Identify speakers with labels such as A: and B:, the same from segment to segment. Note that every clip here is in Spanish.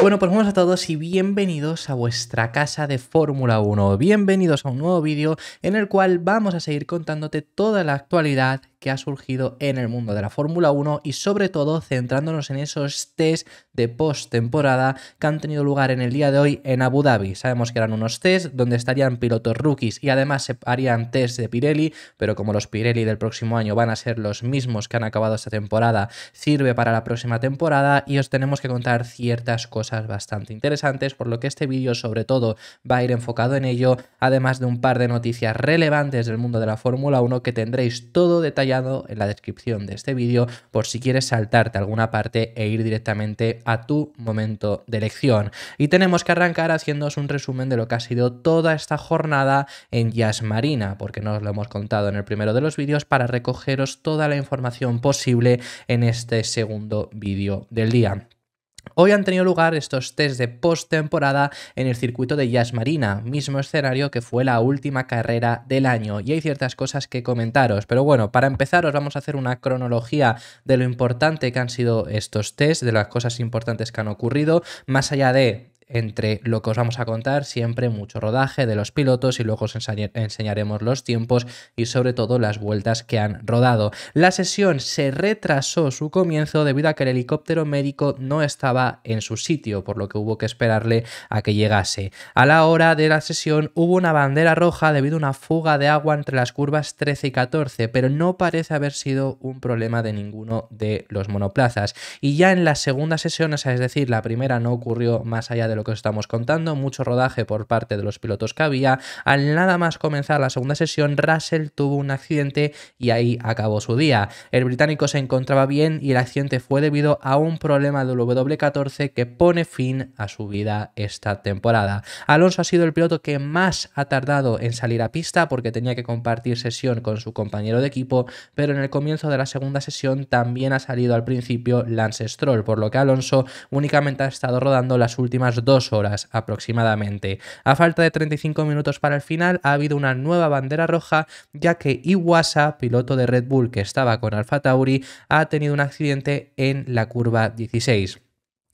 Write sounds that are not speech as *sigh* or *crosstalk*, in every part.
A: Bueno, pues buenos a todos y bienvenidos a vuestra casa de Fórmula 1. Bienvenidos a un nuevo vídeo en el cual vamos a seguir contándote toda la actualidad que ha surgido en el mundo de la Fórmula 1 y sobre todo centrándonos en esos test de post-temporada que han tenido lugar en el día de hoy en Abu Dhabi. Sabemos que eran unos test donde estarían pilotos rookies y además se harían test de Pirelli, pero como los Pirelli del próximo año van a ser los mismos que han acabado esta temporada, sirve para la próxima temporada y os tenemos que contar ciertas cosas bastante interesantes, por lo que este vídeo sobre todo va a ir enfocado en ello, además de un par de noticias relevantes del mundo de la Fórmula 1 que tendréis todo detalle en la descripción de este vídeo por si quieres saltarte alguna parte e ir directamente a tu momento de elección. Y tenemos que arrancar haciéndoos un resumen de lo que ha sido toda esta jornada en Jazz Marina, porque no os lo hemos contado en el primero de los vídeos para recogeros toda la información posible en este segundo vídeo del día. Hoy han tenido lugar estos test de postemporada en el circuito de Jazz Marina, mismo escenario que fue la última carrera del año, y hay ciertas cosas que comentaros. Pero bueno, para empezar os vamos a hacer una cronología de lo importante que han sido estos test, de las cosas importantes que han ocurrido, más allá de entre lo que os vamos a contar, siempre mucho rodaje de los pilotos y luego os enseñaremos los tiempos y sobre todo las vueltas que han rodado. La sesión se retrasó su comienzo debido a que el helicóptero médico no estaba en su sitio, por lo que hubo que esperarle a que llegase. A la hora de la sesión hubo una bandera roja debido a una fuga de agua entre las curvas 13 y 14, pero no parece haber sido un problema de ninguno de los monoplazas. Y ya en la segunda sesión, es decir, la primera no ocurrió más allá de lo que os estamos contando, mucho rodaje por parte de los pilotos que había. Al nada más comenzar la segunda sesión, Russell tuvo un accidente y ahí acabó su día. El británico se encontraba bien y el accidente fue debido a un problema del W14 que pone fin a su vida esta temporada. Alonso ha sido el piloto que más ha tardado en salir a pista porque tenía que compartir sesión con su compañero de equipo, pero en el comienzo de la segunda sesión también ha salido al principio Lance Stroll, por lo que Alonso únicamente ha estado rodando las últimas dos dos horas aproximadamente. A falta de 35 minutos para el final ha habido una nueva bandera roja ya que Iwasa, piloto de Red Bull que estaba con Alfa Tauri, ha tenido un accidente en la curva 16.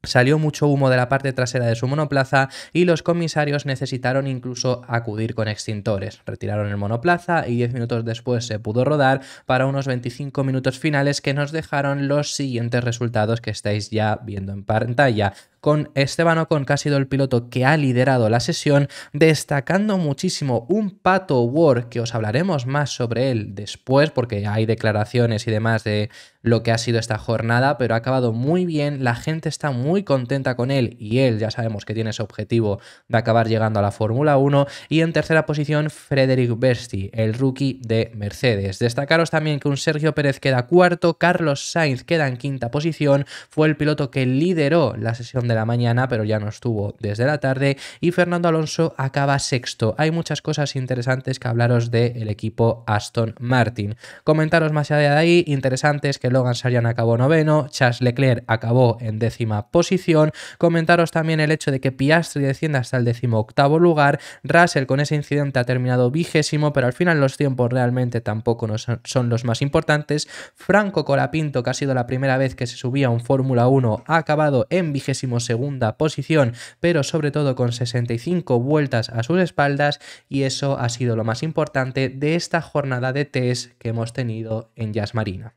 A: Salió mucho humo de la parte trasera de su monoplaza y los comisarios necesitaron incluso acudir con extintores. Retiraron el monoplaza y 10 minutos después se pudo rodar para unos 25 minutos finales que nos dejaron los siguientes resultados que estáis ya viendo en pantalla con Esteban Ocon, que ha sido el piloto que ha liderado la sesión, destacando muchísimo un Pato Ward, que os hablaremos más sobre él después, porque hay declaraciones y demás de lo que ha sido esta jornada, pero ha acabado muy bien, la gente está muy contenta con él y él ya sabemos que tiene ese objetivo de acabar llegando a la Fórmula 1. Y en tercera posición, Frederick Besti, el rookie de Mercedes. Destacaros también que un Sergio Pérez queda cuarto, Carlos Sainz queda en quinta posición, fue el piloto que lideró la sesión de la mañana, pero ya no estuvo desde la tarde. Y Fernando Alonso acaba sexto. Hay muchas cosas interesantes que hablaros del el equipo Aston Martin. Comentaros más allá de ahí, interesantes que Logan Sarjan acabó noveno, Charles Leclerc acabó en décima posición. Comentaros también el hecho de que Piastri descienda hasta el décimo octavo lugar. Russell con ese incidente ha terminado vigésimo, pero al final los tiempos realmente tampoco son los más importantes. Franco Colapinto, que ha sido la primera vez que se subía a un Fórmula 1, ha acabado en vigésimo segunda posición, pero sobre todo con 65 vueltas a sus espaldas y eso ha sido lo más importante de esta jornada de test que hemos tenido en Jazz Marina.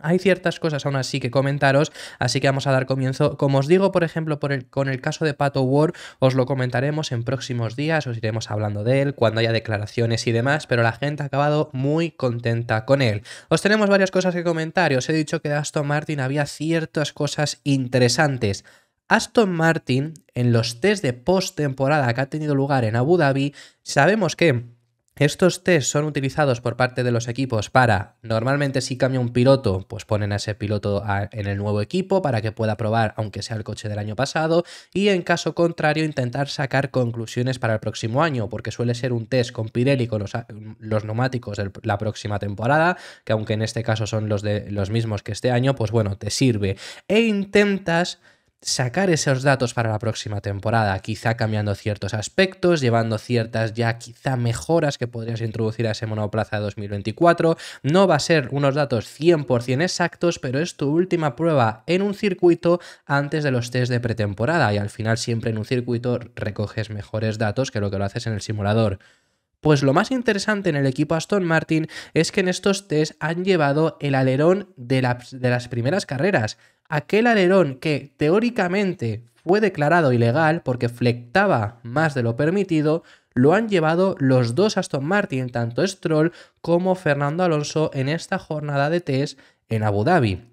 A: Hay ciertas cosas aún así que comentaros, así que vamos a dar comienzo. Como os digo, por ejemplo, con el caso de Pato Ward, os lo comentaremos en próximos días, os iremos hablando de él, cuando haya declaraciones y demás, pero la gente ha acabado muy contenta con él. Os tenemos varias cosas que comentar, y os he dicho que de Aston Martin había ciertas cosas interesantes. Aston Martin, en los test de postemporada que ha tenido lugar en Abu Dhabi, sabemos que estos test son utilizados por parte de los equipos para, normalmente si cambia un piloto, pues ponen a ese piloto en el nuevo equipo para que pueda probar, aunque sea el coche del año pasado, y en caso contrario intentar sacar conclusiones para el próximo año, porque suele ser un test con Pirelli con los, los neumáticos de la próxima temporada, que aunque en este caso son los, de, los mismos que este año, pues bueno, te sirve. E intentas sacar esos datos para la próxima temporada, quizá cambiando ciertos aspectos, llevando ciertas ya quizá mejoras que podrías introducir a ese monoplaza 2024. No va a ser unos datos 100% exactos, pero es tu última prueba en un circuito antes de los test de pretemporada y al final siempre en un circuito recoges mejores datos que lo que lo haces en el simulador. Pues lo más interesante en el equipo Aston Martin es que en estos test han llevado el alerón de, las primeras carreras. Aquel alerón que teóricamente fue declarado ilegal porque flectaba más de lo permitido, lo han llevado los dos Aston Martin, tanto Stroll como Fernando Alonso, en esta jornada de test en Abu Dhabi.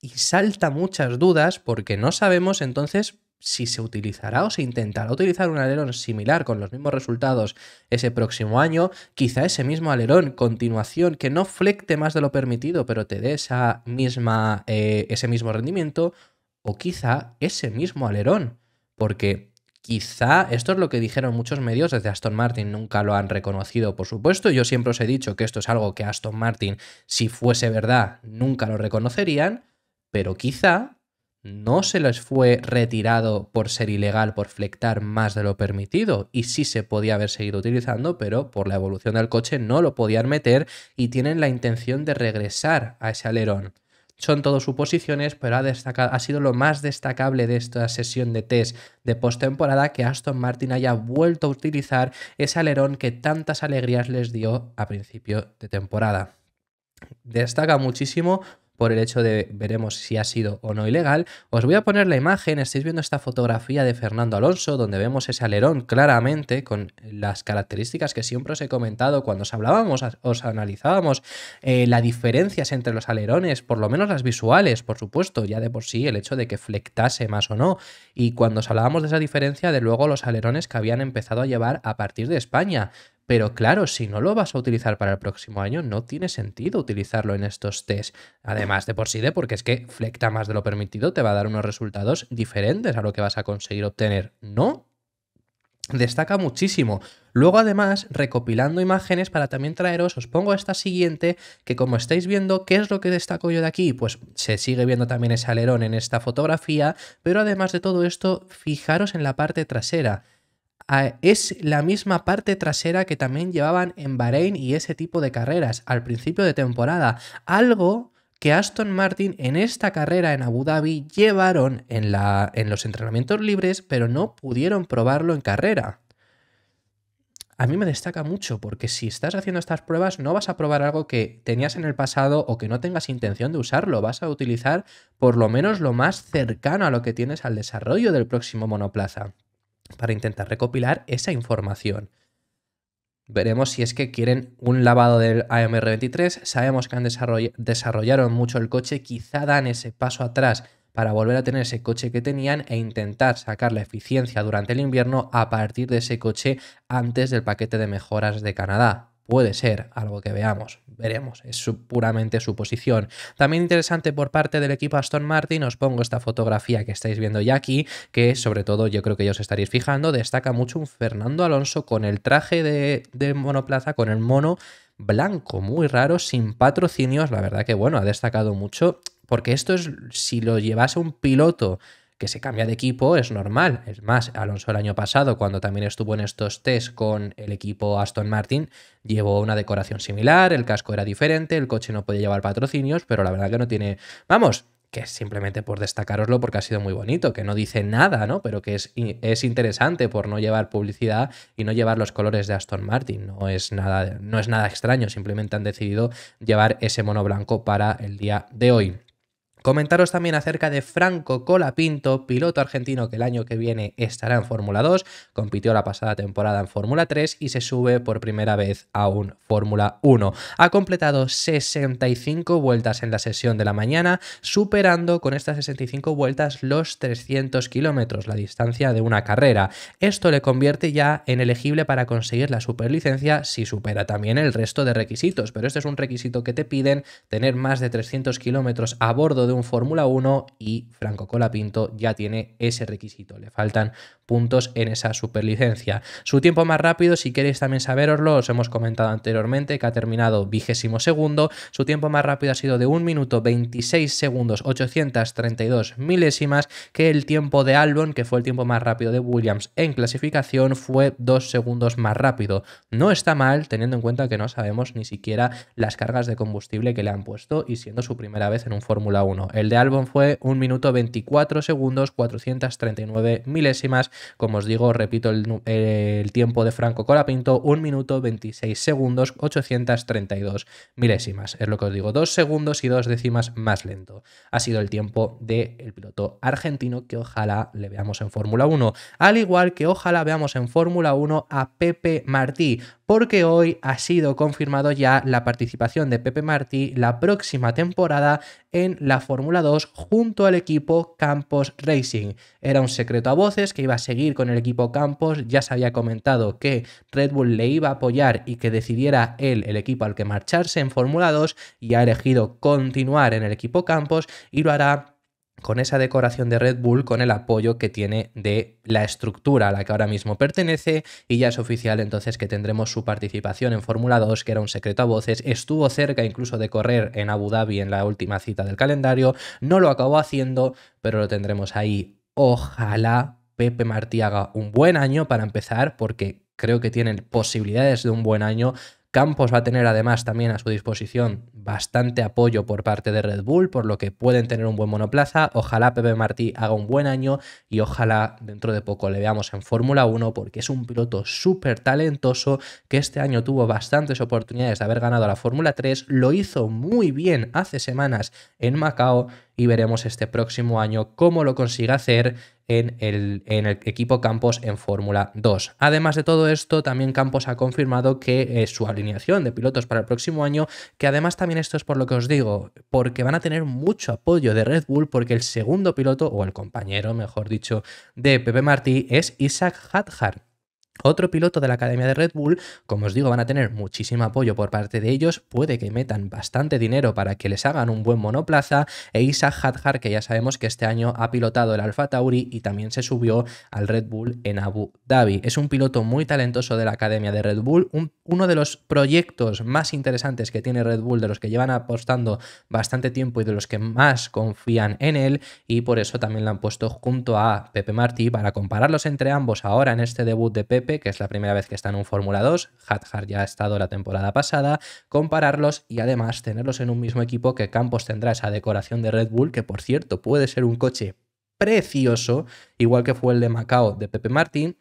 A: Y salta muchas dudas porque no sabemos entonces si se utilizará o se intentará utilizar un alerón similar con los mismos resultados ese próximo año, quizá ese mismo alerón, continuación, que no flecte más de lo permitido, pero te dé esa misma, eh, ese mismo rendimiento, o quizá ese mismo alerón, porque quizá esto es lo que dijeron muchos medios desde Aston Martin, nunca lo han reconocido, por supuesto, yo siempre os he dicho que esto es algo que Aston Martin, si fuese verdad, nunca lo reconocerían, pero quizá no se les fue retirado por ser ilegal, por flectar más de lo permitido, y sí se podía haber seguido utilizando, pero por la evolución del coche no lo podían meter y tienen la intención de regresar a ese alerón. Son todas suposiciones, pero ha, ha sido lo más destacable de esta sesión de test de postemporada que Aston Martin haya vuelto a utilizar ese alerón que tantas alegrías les dio a principio de temporada. Destaca muchísimo por el hecho de veremos si ha sido o no ilegal, os voy a poner la imagen, estáis viendo esta fotografía de Fernando Alonso donde vemos ese alerón claramente con las características que siempre os he comentado cuando os hablábamos, os analizábamos eh, las diferencias entre los alerones, por lo menos las visuales, por supuesto, ya de por sí el hecho de que flectase más o no, y cuando os hablábamos de esa diferencia, de luego los alerones que habían empezado a llevar a partir de España, pero claro, si no lo vas a utilizar para el próximo año, no tiene sentido utilizarlo en estos test. Además, de por sí de, porque es que flecta más de lo permitido, te va a dar unos resultados diferentes a lo que vas a conseguir obtener. No, destaca muchísimo. Luego además, recopilando imágenes para también traeros, os pongo esta siguiente, que como estáis viendo, ¿qué es lo que destaco yo de aquí? Pues se sigue viendo también ese alerón en esta fotografía, pero además de todo esto, fijaros en la parte trasera es la misma parte trasera que también llevaban en Bahrein y ese tipo de carreras al principio de temporada. Algo que Aston Martin en esta carrera en Abu Dhabi llevaron en, en los entrenamientos libres, pero no pudieron probarlo en carrera. A mí me destaca mucho porque si estás haciendo estas pruebas no vas a probar algo que tenías en el pasado o que no tengas intención de usarlo, vas a utilizar por lo menos lo más cercano a lo que tienes al desarrollo del próximo monoplaza para intentar recopilar esa información. Veremos si es que quieren un lavado del AMR23. Sabemos que han desarrollado desarrollaron mucho el coche, quizá dan ese paso atrás para volver a tener ese coche que tenían e intentar sacar la eficiencia durante el invierno a partir de ese coche antes del paquete de mejoras de Canadá. Puede ser algo que veamos, veremos, es puramente su posición. También interesante por parte del equipo Aston Martin, os pongo esta fotografía que estáis viendo ya aquí, que sobre todo yo creo que ya os estaréis fijando, destaca mucho un Fernando Alonso con el traje de, de monoplaza, con el mono blanco, muy raro, sin patrocinios, la verdad que bueno, ha destacado mucho, porque esto es, si lo llevase un piloto que se cambia de equipo es normal. Es más, Alonso el año pasado, cuando también estuvo en estos test con el equipo Aston Martin, llevó una decoración similar, el casco era diferente, el coche no podía llevar patrocinios, pero la verdad que no tiene... Vamos, que simplemente por destacaroslo porque ha sido muy bonito, que no dice nada, ¿no? Pero que es, es, interesante por no llevar publicidad y no llevar los colores de Aston Martin. No es, nada, no es nada extraño, simplemente han decidido llevar ese mono blanco para el día de hoy. Comentaros también acerca de Franco Colapinto, piloto argentino que el año que viene estará en Fórmula 2, compitió la pasada temporada en Fórmula 3 y se sube por primera vez a un Fórmula 1. Ha completado 65 vueltas en la sesión de la mañana, superando con estas 65 vueltas los 300 kilómetros, la distancia de una carrera. Esto le convierte ya en elegible para conseguir la superlicencia si supera también el resto de requisitos, pero este es un requisito que te piden tener más de 300 kilómetros a bordo de un Fórmula 1 y Franco Colapinto ya tiene ese requisito. Le faltan puntos en esa superlicencia. Su tiempo más rápido, si queréis también saberoslo, os hemos comentado anteriormente que ha terminado vigésimo segundo. Su tiempo más rápido ha sido de 1 minuto 26 segundos 832 milésimas, que el tiempo de Albon, que fue el tiempo más rápido de Williams en clasificación, fue 2 segundos más rápido. No está mal, teniendo en cuenta que no sabemos ni siquiera las cargas de combustible que le han puesto y siendo su primera vez en un Fórmula 1. El de Albon fue 1 minuto 24 segundos 439 milésimas. Como os digo, repito el, tiempo de Franco Colapinto, 1 minuto 26 segundos 832 milésimas. Es lo que os digo, 2 segundos y 2 décimas más lento. Ha sido el tiempo del piloto argentino que ojalá le veamos en Fórmula 1. Al igual que ojalá veamos en Fórmula 1 a Pepe Martí, porque hoy ha sido confirmado ya la participación de Pepe Martí la próxima temporada en la Fórmula 2 junto al equipo Campos Racing. Era un secreto a voces que iba a seguir con el equipo Campos, ya se había comentado que Red Bull le iba a apoyar y que decidiera él el equipo al que marcharse en Fórmula 2 y ha elegido continuar en el equipo Campos y lo hará con esa decoración de Red Bull, con el apoyo que tiene de la estructura a la que ahora mismo pertenece y ya es oficial entonces que tendremos su participación en Fórmula 2, que era un secreto a voces, estuvo cerca incluso de correr en Abu Dhabi en la última cita del calendario, no lo acabó haciendo, pero lo tendremos ahí. Ojalá Pepe Martí haga un buen año para empezar, porque creo que tienen posibilidades de un buen año, Campos va a tener además también a su disposición bastante apoyo por parte de Red Bull, por lo que pueden tener un buen monoplaza. Ojalá Pepe Martí haga un buen año y ojalá dentro de poco le veamos en Fórmula 1 porque es un piloto súper talentoso que este año tuvo bastantes oportunidades de haber ganado la Fórmula 3, lo hizo muy bien hace semanas en Macao y veremos este próximo año cómo lo consigue hacer en el, en el equipo Campos en Fórmula 2. Además de todo esto, también Campos ha confirmado que eh, su alineación de pilotos para el próximo año, que además también esto es por lo que os digo, porque van a tener mucho apoyo de Red Bull, porque el segundo piloto, o el compañero, mejor dicho, de Pepe Martí es Isaac Hadjar otro piloto de la Academia de Red Bull, como os digo, van a tener muchísimo apoyo por parte de ellos, puede que metan bastante dinero para que les hagan un buen monoplaza, e Isaac Hadjar, que ya sabemos que este año ha pilotado el Alfa Tauri y también se subió al Red Bull en Abu Dhabi. Es un piloto muy talentoso de la Academia de Red Bull, uno de los proyectos más interesantes que tiene Red Bull, de los que llevan apostando bastante tiempo y de los que más confían en él, y por eso también lo han puesto junto a Pepe Martí para compararlos entre ambos ahora en este debut de Pepe que es la primera vez que está en un Fórmula 2, Hadjar ya ha estado la temporada pasada, compararlos y además tenerlos en un mismo equipo que Campos tendrá esa decoración de Red Bull, que por cierto puede ser un coche precioso, igual que fue el de Macao de Pepe Martín,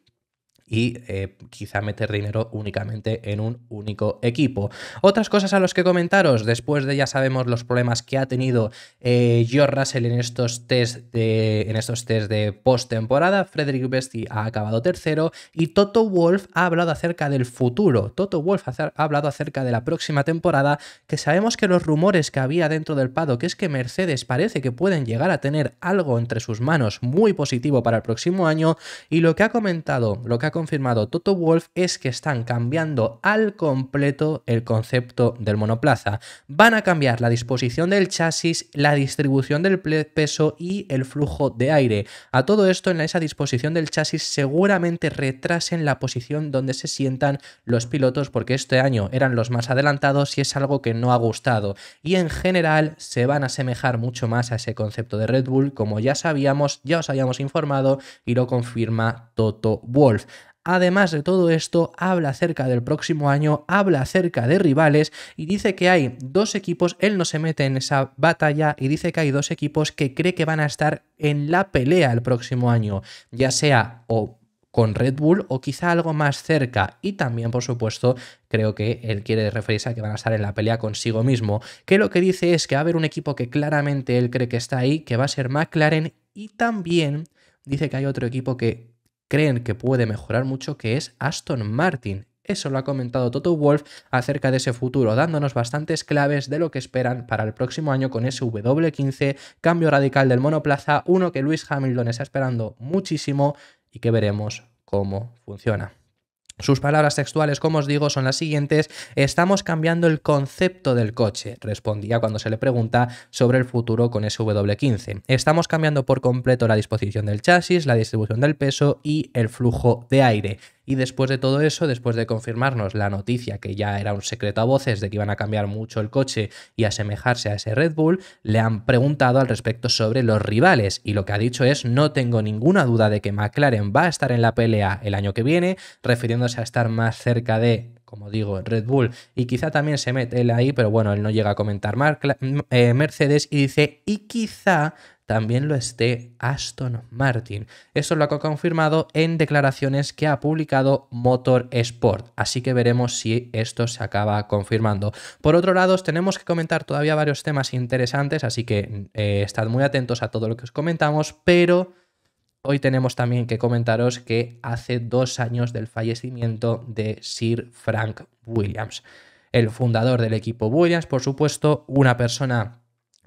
A: y eh, quizá meter dinero únicamente en un único equipo. Otras cosas a los que comentaros, después de ya sabemos los problemas que ha tenido eh, George Russell en estos test de, en estos de postemporada, Frederick Besti ha acabado tercero y Toto Wolf ha hablado acerca del futuro. Toto Wolf ha hablado acerca de la próxima temporada, que sabemos que los rumores que había dentro del paddock es que Mercedes parece que pueden llegar a tener algo entre sus manos muy positivo para el próximo año y lo que ha comentado, lo que ha confirmado Toto Wolf es que están cambiando al completo el concepto del monoplaza. Van a cambiar la disposición del chasis, la distribución del peso y el flujo de aire. A todo esto, en esa disposición del chasis seguramente retrasen la posición donde se sientan los pilotos porque este año eran los más adelantados y es algo que no ha gustado. Y en general se van a asemejar mucho más a ese concepto de Red Bull, como ya sabíamos, ya os habíamos informado y lo confirma Toto Wolf. Además de todo esto, habla acerca del próximo año, habla acerca de rivales y dice que hay dos equipos, él no se mete en esa batalla y dice que hay dos equipos que cree que van a estar en la pelea el próximo año, ya sea o con Red Bull o quizá algo más cerca. Y también, por supuesto, creo que él quiere referirse a que van a estar en la pelea consigo mismo, que lo que dice es que va a haber un equipo que claramente él cree que está ahí, que va a ser McLaren, y también dice que hay otro equipo que creen que puede mejorar mucho, que es Aston Martin. Eso lo ha comentado Toto Wolf acerca de ese futuro, dándonos bastantes claves de lo que esperan para el próximo año con ese W15, cambio radical del monoplaza, uno que Luis Hamilton está esperando muchísimo y que veremos cómo funciona. Sus palabras textuales, como os digo, son las siguientes. Estamos cambiando el concepto del coche, respondía cuando se le pregunta sobre el futuro con SW15. Estamos cambiando por completo la disposición del chasis, la distribución del peso y el flujo de aire. Y después de todo eso, después de confirmarnos la noticia que ya era un secreto a voces de que iban a cambiar mucho el coche y asemejarse a ese Red Bull, le han preguntado al respecto sobre los rivales y lo que ha dicho es no tengo ninguna duda de que McLaren va a estar en la pelea el año que viene, refiriéndose a estar más cerca de como digo, Red Bull, y quizá también se mete él ahí, pero bueno, él no llega a comentar eh, Mercedes y dice, y quizá también lo esté Aston Martin. Eso lo ha confirmado en declaraciones que ha publicado Motor Sport, así que veremos si esto se acaba confirmando. Por otro lado, os tenemos que comentar todavía varios temas interesantes, así que eh, estad muy atentos a todo lo que os comentamos, pero... Hoy tenemos también que comentaros que hace dos años del fallecimiento de Sir Frank Williams, el fundador del equipo Williams, por supuesto, una persona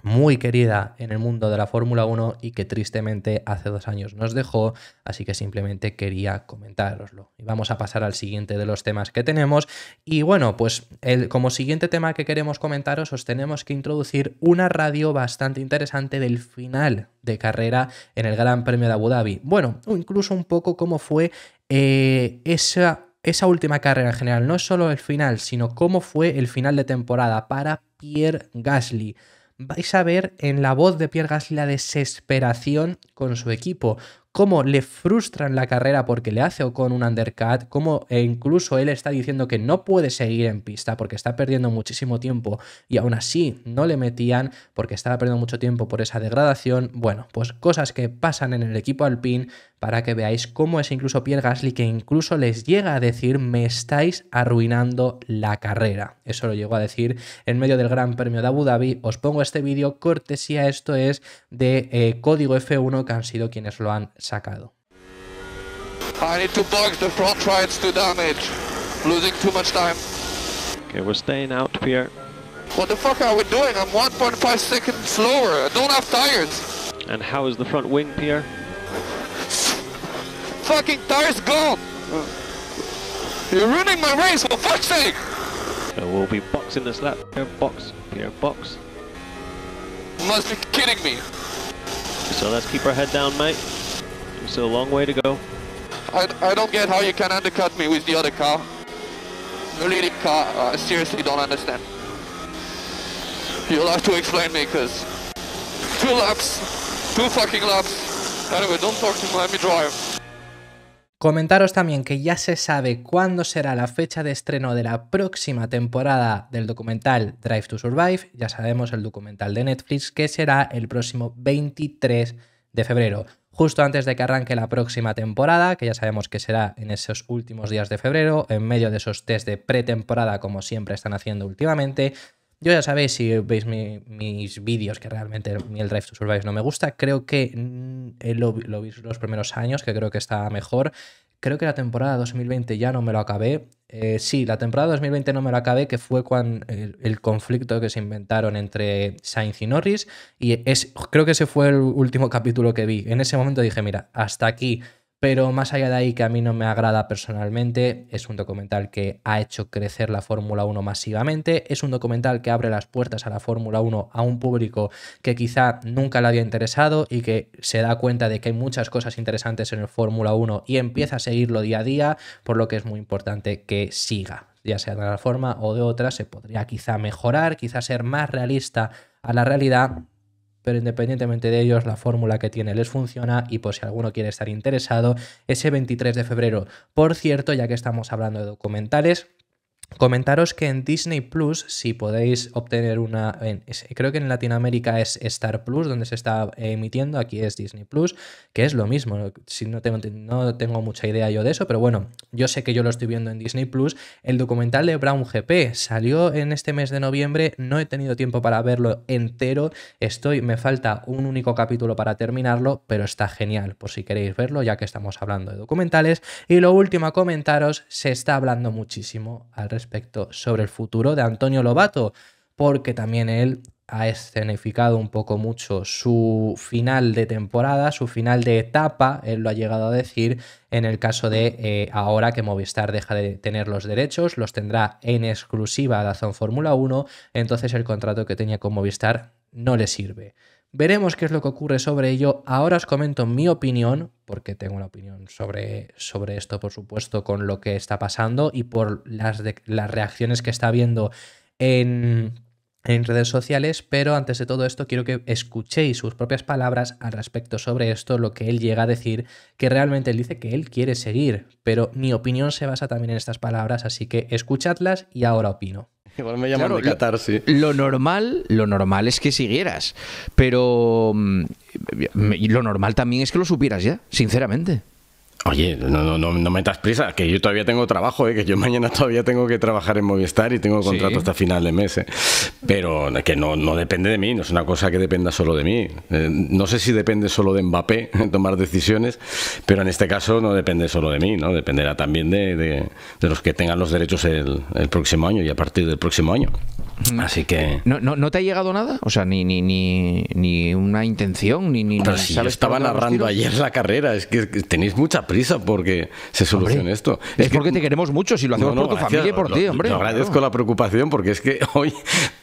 A: muy querida en el mundo de la Fórmula 1 y que tristemente hace dos años nos dejó, así que simplemente quería comentároslo. Y vamos a pasar al siguiente de los temas que tenemos. Y bueno, pues como siguiente tema que queremos comentaros, os tenemos que introducir una radio bastante interesante del final de carrera en el Gran Premio de Abu Dhabi. Bueno, incluso un poco cómo fue eh, esa esa última carrera en general, no solo el final, sino cómo fue el final de temporada para Pierre Gasly vais a ver en la voz de Pierre Gasly la desesperación con su equipo, cómo le frustran la carrera porque le hace o con un undercut, cómo e incluso él está diciendo que no puede seguir en pista porque está perdiendo muchísimo tiempo y aún así no le metían porque estaba perdiendo mucho tiempo por esa degradación. Bueno, pues cosas que pasan en el equipo alpín para que veáis cómo es incluso Pierre Gasly que incluso les llega a decir me estáis arruinando la carrera. Eso lo llegó a decir en medio del Gran Premio de Abu Dhabi. Os pongo este vídeo cortesía, esto es de eh, código F1 que han sido quienes lo han sacado. I need to block the front rights to damage. Losing too much time. Okay, we're staying out, Pierre. What the fuck are we doing? I'm 1.5 seconds slower. I don't have tires. And how is the front wing, Pierre? fucking tires gone! You're ruining my race, for fuck's sake! So we'll be boxing this lap. Here, box. Here, box. You must be kidding me. So let's keep our head down, mate. Still a long way to go. I, I don't get how you can undercut me with the other car. The leading car, I seriously don't understand. You'll have to explain me, because... Two laps! Two fucking laps! Anyway, don't talk to me, let me drive. Comentaros también que ya se sabe cuándo será la fecha de estreno de la próxima temporada del documental Drive to Survive, ya sabemos el documental de Netflix, que será el próximo 23 de febrero, justo antes de que arranque la próxima temporada, que ya sabemos que será en esos últimos días de febrero, en medio de esos test de pretemporada como siempre están haciendo últimamente, yo ya sabéis, si veis mis vídeos, que realmente el Drive to Survive no me gusta. Creo que mm, eh, lo, vi los primeros años, que creo que está mejor. Creo que la temporada 2020 ya no me lo acabé. Eh, sí, la temporada 2020 no me lo acabé, que fue cuando el, conflicto que se inventaron entre Sainz y Norris. Y es, creo que ese fue el último capítulo que vi. En ese momento dije, mira, hasta aquí pero más allá de ahí que a mí no me agrada personalmente, es un documental que ha hecho crecer la Fórmula 1 masivamente, es un documental que abre las puertas a la Fórmula 1 a un público que quizá nunca le había interesado y que se da cuenta de que hay muchas cosas interesantes en el Fórmula 1 y empieza a seguirlo día a día, por lo que es muy importante que siga. Ya sea de una forma o de otra, se podría quizá mejorar, quizá ser más realista a la realidad, pero independientemente de ellos, la fórmula que tiene les funciona y por si alguno quiere estar interesado, ese 23 de febrero. Por cierto, ya que estamos hablando de documentales, Comentaros que en Disney Plus, si podéis obtener una, creo que en Latinoamérica es Star Plus, donde se está eh, emitiendo, aquí es Disney Plus, que es lo mismo, si no, tengo, no tengo mucha idea yo de eso, pero bueno, yo sé que yo lo estoy viendo en Disney Plus. El documental de Brown GP salió en este mes de noviembre, no he tenido tiempo para verlo entero, estoy, me falta un único capítulo para terminarlo, pero está genial, por si queréis verlo, ya que estamos hablando de documentales. Y lo último comentaros, se está hablando muchísimo al respecto respecto sobre el futuro de Antonio Lobato, porque también él ha escenificado un poco mucho su final de temporada, su final de etapa, él lo ha llegado a decir, en el caso de eh, ahora que Movistar deja de tener los derechos, los tendrá en exclusiva a Dazón Fórmula 1, entonces el contrato que tenía con Movistar no le sirve. Veremos qué es lo que ocurre sobre ello. Ahora os comento mi opinión, porque tengo una opinión sobre, sobre esto, por supuesto, con lo que está pasando y por las, las reacciones que está habiendo en, en redes sociales, pero antes de todo esto quiero que escuchéis sus propias palabras al respecto sobre esto, lo que él llega a decir, que realmente él dice que él quiere seguir, pero mi opinión se basa también en estas palabras, así que escuchadlas y ahora opino. Igual me Lo normal, lo normal es que siguieras, pero mm, lo normal también es que lo supieras ya, sinceramente. Oye,
B: no, no, no, no metas prisa, que yo todavía tengo trabajo, ¿eh? que yo *laughs* mañana todavía tengo que trabajar en Movistar y tengo contrato hasta final de mes. Eh. Pero que no, no depende de mí, no es una cosa que dependa solo de mí. Eh, no sé si depende solo de Mbappé *laughs* tomar decisiones, pero en este caso no depende solo de mí, ¿no? Dependerá también de, de, los que tengan los derechos el, el, próximo año y a partir del próximo año. Mm. Así que. ¿No, no, no te ha llegado nada? O sea, ni, ni, ni, ni una intención, ni. ni pero si estaba narrando ayer la carrera, es que tenéis mucha porque se solucione esto. Es, porque te queremos mucho, si lo hacemos por tu familia y por ti, hombre. Te agradezco la preocupación porque es que hoy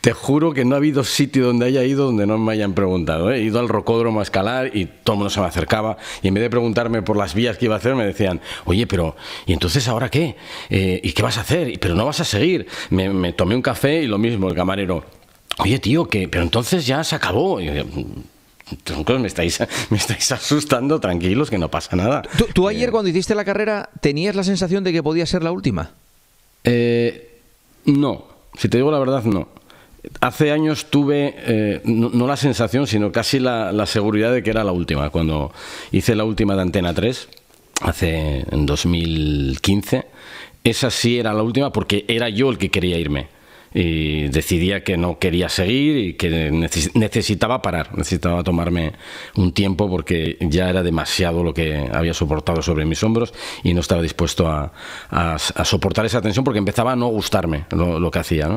B: te juro que no ha habido sitio donde haya ido donde no me hayan preguntado. ¿eh? He ido al rocódromo a escalar y todo el mundo se me acercaba y en vez de preguntarme por las vías que iba a hacer me decían, oye, pero ¿y entonces ahora qué? Eh, ¿Y qué vas a hacer? ¿Pero no vas a seguir? Me, tomé un café y lo mismo, el camarero. Oye, tío, que, pero entonces ya se acabó troncos, me estáis, *laughs* me estáis asustando, tranquilos, que no pasa nada. ¿Tú, ayer eh, cuando hiciste la carrera tenías la sensación de que podía ser la última? Eh, no, si te digo la verdad, no. Hace años tuve, eh, no, la sensación, sino casi la, seguridad de que era la última. Cuando hice la última de Antena 3, hace en 2015, esa sí era la última porque era yo el que quería irme y decidía que no quería seguir y que necesitaba parar, necesitaba tomarme un tiempo porque ya era demasiado lo que había soportado sobre mis hombros y no estaba dispuesto a, soportar esa tensión porque empezaba a no gustarme lo, que hacía.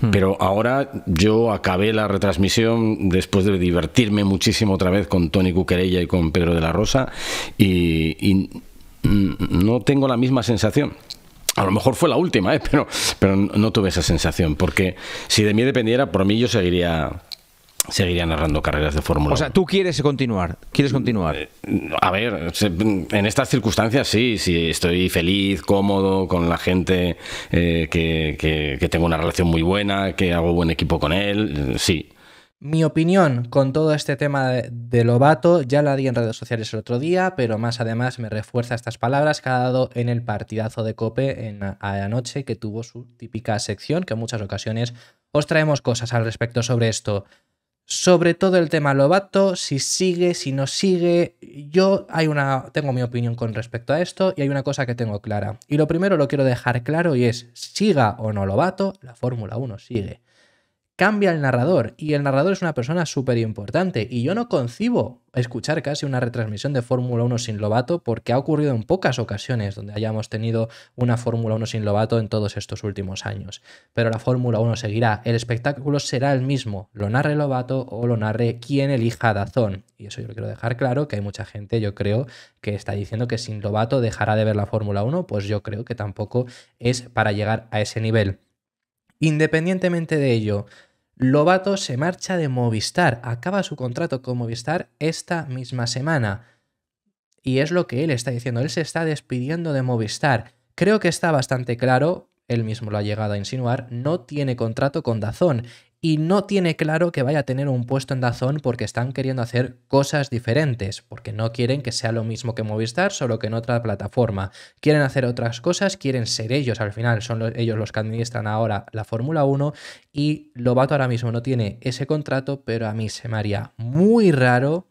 B: Hmm. Pero ahora yo acabé la retransmisión después de divertirme muchísimo otra vez con Tony Cuquerella y con Pedro de la Rosa y no tengo la misma sensación. A lo mejor fue la última, ¿eh? *laughs* pero, pero no tuve esa sensación, porque si de mí dependiera, por mí yo seguiría seguiría narrando carreras de Fórmula O sea, tú quieres continuar, quieres continuar. Eh, a ver, en estas circunstancias sí, si estoy feliz, cómodo con la gente eh, que, que tengo una relación muy buena, que hago buen equipo con él, sí.
A: Mi opinión con todo este tema de, Lobato ya la di en redes sociales el otro día, pero más además me refuerza estas palabras que ha dado en el partidazo de Cope en, a, anoche, que tuvo su típica sección, que en muchas ocasiones os traemos cosas al respecto sobre esto. Sobre todo el tema Lobato, si sigue, si no sigue, yo hay una, tengo mi opinión con respecto a esto y hay una cosa que tengo clara. Y lo primero lo quiero dejar claro y es, siga o no Lobato, la Fórmula 1 sigue cambia el narrador y el narrador es una persona súper importante y yo no concibo escuchar casi una retransmisión de Fórmula 1 sin Lobato porque ha ocurrido en pocas ocasiones donde hayamos tenido una Fórmula 1 sin Lobato en todos estos últimos años. Pero la Fórmula 1 seguirá, el espectáculo será el mismo, lo narre Lobato o lo narre quien elija Dazón. Y eso yo lo quiero dejar claro, que hay mucha gente, yo creo, que está diciendo que sin Lobato dejará de ver la Fórmula 1, pues yo creo que tampoco es para llegar a ese nivel. Independientemente de ello, Lobato se marcha de Movistar, acaba su contrato con Movistar esta misma semana. Y es lo que él está diciendo, él se está despidiendo de Movistar. Creo que está bastante claro, él mismo lo ha llegado a insinuar, no tiene contrato con Dazón y no tiene claro que vaya a tener un puesto en Dazón porque están queriendo hacer cosas diferentes, porque no quieren que sea lo mismo que Movistar, solo que en otra plataforma. Quieren hacer otras cosas, quieren ser ellos al final, son ellos los que administran ahora la Fórmula 1 y Lobato ahora mismo no tiene ese contrato, pero a mí se me haría muy raro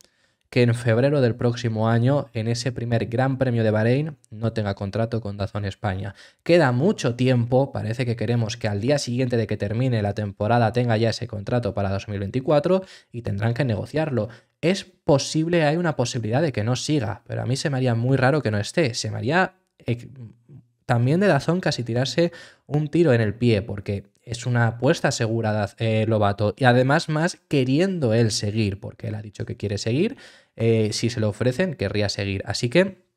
A: que en febrero del próximo año, en ese primer Gran Premio de Bahrein, no tenga contrato con Dazón España. Queda mucho tiempo, parece que queremos que al día siguiente de que termine la temporada tenga ya ese contrato para 2024 y tendrán que negociarlo. Es posible, hay una posibilidad de que no siga, pero a mí se me haría muy raro que no esté. Se me haría eh, también de Dazón casi tirarse un tiro en el pie, porque es una apuesta segura eh, Lobato. Y además más queriendo él seguir, porque él ha dicho que quiere seguir eh, si se lo ofrecen, querría seguir. Así que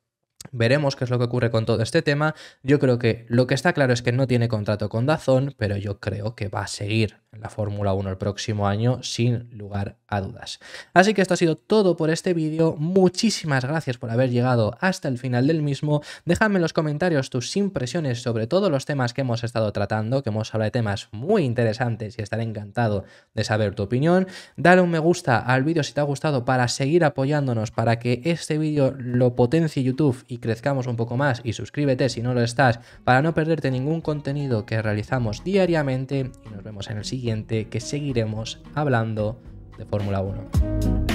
A: Veremos qué es lo que ocurre con todo este tema. Yo creo que lo que está claro es que no tiene contrato con Dazón, pero yo creo que va a seguir la Fórmula 1 el próximo año, sin lugar a dudas. Así que esto ha sido todo por este vídeo. Muchísimas gracias por haber llegado hasta el final del mismo. Déjame en los comentarios tus impresiones sobre todos los temas que hemos estado tratando, que hemos hablado de temas muy interesantes y estaré encantado de saber tu opinión. Dale un me gusta al vídeo si te ha gustado para seguir apoyándonos, para que este vídeo lo potencie YouTube y crezcamos un poco más. Y suscríbete si no lo estás para no perderte ningún contenido que realizamos diariamente. Y nos vemos en el siguiente que seguiremos hablando de Fórmula 1.